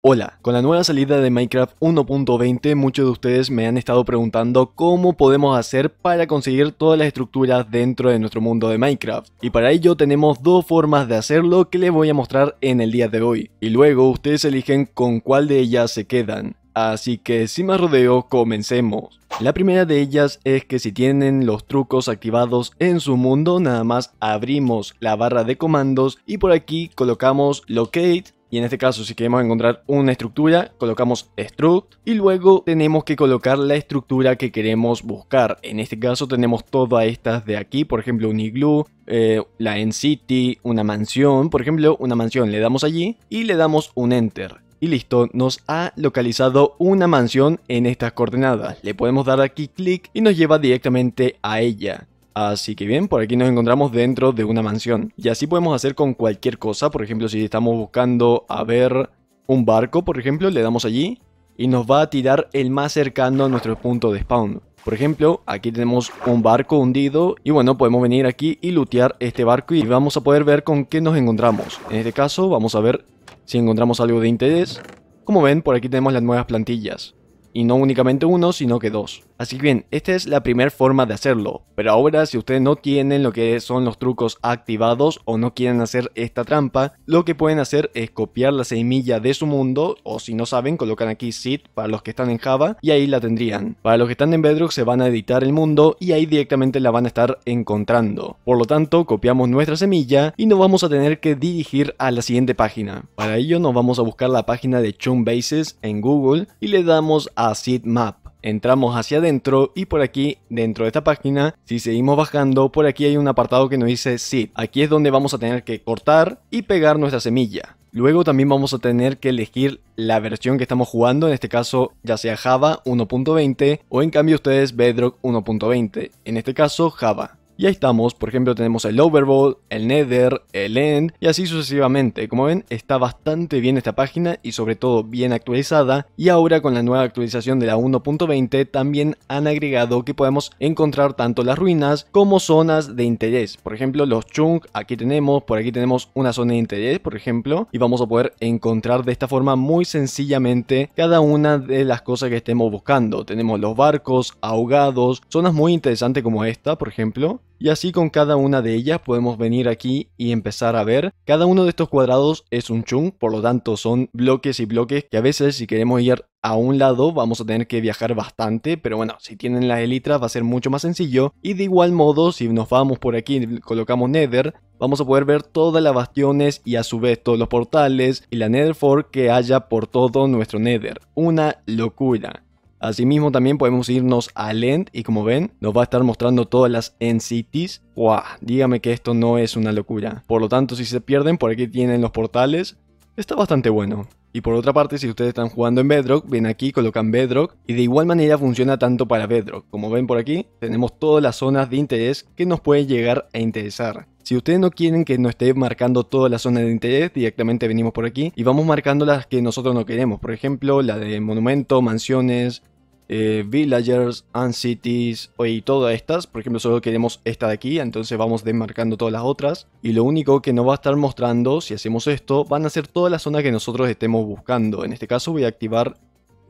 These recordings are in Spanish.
Hola, con la nueva salida de Minecraft 1.20 muchos de ustedes me han estado preguntando cómo podemos hacer para conseguir todas las estructuras dentro de nuestro mundo de Minecraft y para ello tenemos dos formas de hacerlo que les voy a mostrar en el día de hoy y luego ustedes eligen con cuál de ellas se quedan. Así que sin más rodeo, comencemos. La primera de ellas es que si tienen los trucos activados en su mundo, nada más abrimos la barra de comandos y por aquí colocamos locate y en este caso si queremos encontrar una estructura colocamos struct y luego tenemos que colocar la estructura que queremos buscar. En este caso tenemos todas estas de aquí, por ejemplo un igloo, eh, la end city una mansión, por ejemplo una mansión le damos allí y le damos un enter. Y listo, nos ha localizado una mansión en estas coordenadas. Le podemos dar aquí clic y nos lleva directamente a ella. Así que bien, por aquí nos encontramos dentro de una mansión. Y así podemos hacer con cualquier cosa. Por ejemplo, si estamos buscando a ver un barco, por ejemplo, le damos allí y nos va a tirar el más cercano a nuestro punto de spawn. Por ejemplo, aquí tenemos un barco hundido y bueno, podemos venir aquí y lootear este barco y vamos a poder ver con qué nos encontramos. En este caso, vamos a ver si encontramos algo de interés. Como ven, por aquí tenemos las nuevas plantillas. Y no únicamente uno, sino que dos. Así que bien, esta es la primera forma de hacerlo, pero ahora si ustedes no tienen lo que son los trucos activados o no quieren hacer esta trampa, lo que pueden hacer es copiar la semilla de su mundo o si no saben colocan aquí seed para los que están en Java y ahí la tendrían. Para los que están en Bedrock se van a editar el mundo y ahí directamente la van a estar encontrando. Por lo tanto, copiamos nuestra semilla y nos vamos a tener que dirigir a la siguiente página. Para ello nos vamos a buscar la página de Chum Bases en Google y le damos a Seed Map entramos hacia adentro y por aquí dentro de esta página si seguimos bajando por aquí hay un apartado que nos dice seed aquí es donde vamos a tener que cortar y pegar nuestra semilla Luego también vamos a tener que elegir la versión que estamos jugando, en este caso ya sea Java 1.20 o en cambio ustedes Bedrock 1.20, en este caso Java. Y ahí estamos, por ejemplo tenemos el Overworld, el Nether, el End y así sucesivamente. Como ven está bastante bien esta página y sobre todo bien actualizada y ahora con la nueva actualización de la 1.20 también han agregado que podemos encontrar tanto las ruinas como zonas de interés. Por ejemplo los chunk, aquí tenemos, por aquí tenemos una zona de interés por ejemplo y vamos a poder encontrar de esta forma muy sencillamente cada una de las cosas que estemos buscando. Tenemos los barcos, ahogados, zonas muy interesantes como esta por ejemplo y así con cada una de ellas podemos venir aquí y empezar a ver. Cada uno de estos cuadrados es un chung, por lo tanto son bloques y bloques que a veces si queremos ir a un lado vamos a tener que viajar bastante, pero bueno, si tienen las elitras va a ser mucho más sencillo. Y de igual modo, si nos vamos por aquí y colocamos Nether, vamos a poder ver todas las bastiones y a su vez todos los portales y la Nether Fork que haya por todo nuestro Nether. Una locura. Asimismo también podemos irnos al End y como ven nos va a estar mostrando todas las cities. ¡Wow! Dígame que esto no es una locura. Por lo tanto si se pierden por aquí tienen los portales. Está bastante bueno. Y por otra parte, si ustedes están jugando en Bedrock, ven aquí, colocan Bedrock, y de igual manera funciona tanto para Bedrock. Como ven por aquí, tenemos todas las zonas de interés que nos pueden llegar a interesar. Si ustedes no quieren que nos esté marcando todas las zonas de interés, directamente venimos por aquí y vamos marcando las que nosotros no queremos. Por ejemplo, la de monumento, mansiones, eh, villagers and Cities y todas estas. Por ejemplo, solo queremos esta de aquí, entonces vamos desmarcando todas las otras. Y lo único que nos va a estar mostrando, si hacemos esto, van a ser todas las zonas que nosotros estemos buscando. En este caso voy a activar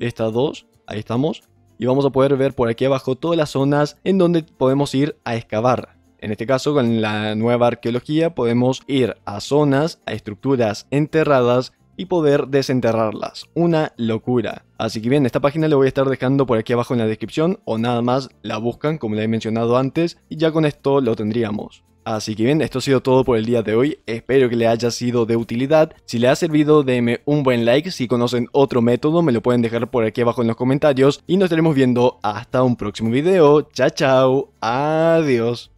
estas dos, ahí estamos. Y vamos a poder ver por aquí abajo todas las zonas en donde podemos ir a excavar. En este caso, con la nueva arqueología podemos ir a zonas, a estructuras enterradas y poder desenterrarlas. Una locura. Así que bien, esta página le voy a estar dejando por aquí abajo en la descripción o nada más la buscan como la he mencionado antes y ya con esto lo tendríamos. Así que bien, esto ha sido todo por el día de hoy, espero que le haya sido de utilidad, si le ha servido denme un buen like, si conocen otro método me lo pueden dejar por aquí abajo en los comentarios y nos estaremos viendo hasta un próximo video, chao chao, adiós.